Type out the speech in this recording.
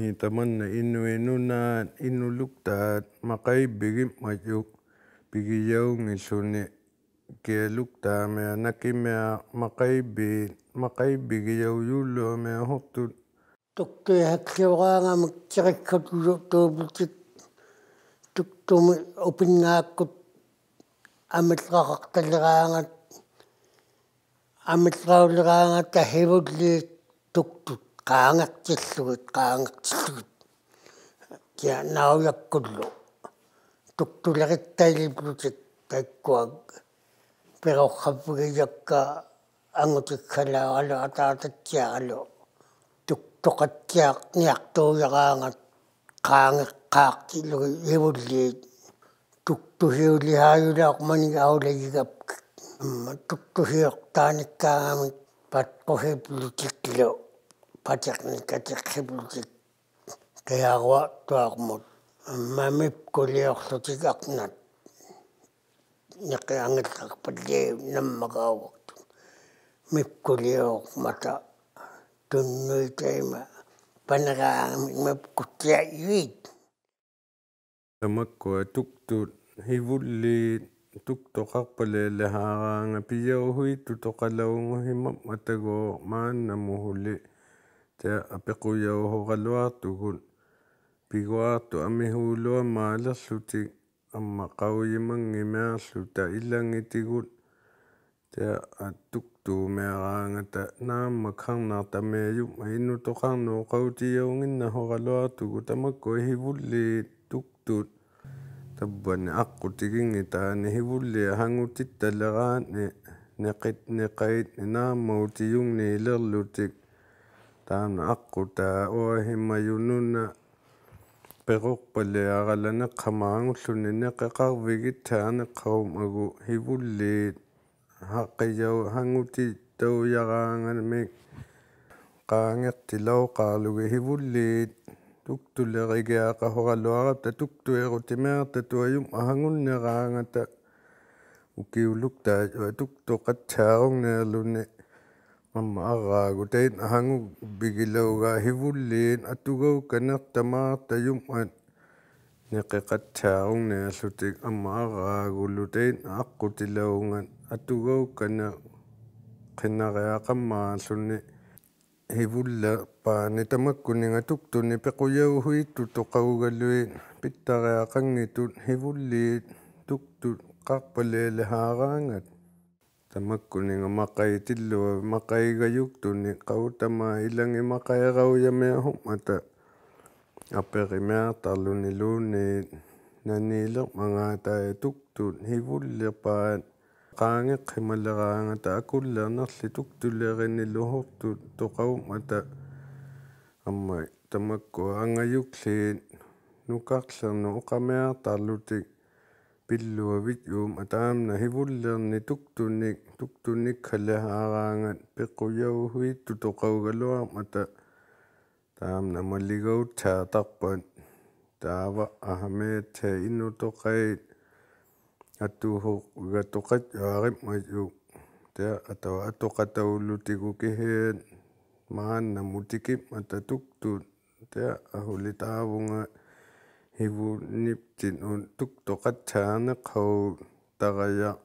نيتمنى إنه ينونات إنه لقطات مقايب بيجيب مجوك بيجي يوم سوني كي لقطة ما نكيم مقايب بي مقايب بيجي يوم يولو ما هبطل تكي هكسيوانا مكتركة تلوطوبتك تكتم أبناكت أمتغاقتلغانت أمتغاولغانت هيبولي تكتت qaangertillugit qaangertillugit kia naujaqkullu tuktulerittailiputit taakkuak perorrappugijakka angutikkhalaaralu ataatattiaralu tuktoqattiaqniartuujaraangat qaangeqqaaqtillugi ivulliit tuktuhiulihaajulaaqmaniga aulagigapkik amma tuktuhiortaanikkaangamik patqohiplutiklu патерникатик хэбүлжиг гэяруа тоармут мамип кулиорлутик акнат нэкэ ангэлхэр палли наммакаавагт мип кулиор мата туннуй тайма панераа мип куттиа ивит тамакко туктту хивулли тукто харпале лахаараанга пиеруи туто калаунгу химма матаго маанна мухули таа апекуйаугогалуартугун пигуаарту аммихуулуа маалерлутик амма қауйимангимаарлута илангитигут таа аттуктуумеараангата наамма карнаартамеаю аинну тоқарнуу қаутиаунгиннахогалуартугу тамакку хивуллиит туктут таббани аққутигинги таани хивуллия хангутитталераани неқит неқаит наамма утиюнгни илерлутик таан аққутаа уахимма юнуна пеқорпалиаралане қамаангуллунинне қеқарвигит таанеққарум агу хивуллиит хаққияу хангути тауяраанганамик qaangertilao qaalugi hivulliit tuktulerigiaqa horalluarapta tuktuerutimeerta tuajum ahangunnerangata ukiuluktaa tuktoqatsaarugngerluni am aragutain ahangu bigilauga hivulliin atugau kanertamaartajum at neqiqatsaarugnaallutik ama araagulutain aqqutilaungan atugau kana qinariaqammaaallunni hivulla paani tamakkuningatuktuni pequyauhuittu toqagugaluin pittariaqanngitut hivulliit tuktut qarpaleelahaaraangat тамаккунинга мақаитиллуа мақаигаюктуни қавутама иланги мақаяқауямиахум ата аперимиартарлуни луунни наниилер мангаатаа туктуун хивуллерпаат qaangeq qimalleraangata akulleernerli tuktuleerinilluhortut toqavum ata ammai tamakku angayukliit nukarlernu oqamiartarlutik пиллуавит юум атаамна хивуллерни туктунник туктунник халлахаараангат пеккуяугуитту тоқаугалуар мата таамна маллигауттаатарпат таава ахамеэтэ иннутоқаит аттууху гатоқат аариммасу таа атава аттоқатауллутигукихэат маанна мутикип мата туктут таа ахулитаавунгаат хивуунниптин ун тук тоқатсаанеққау тарая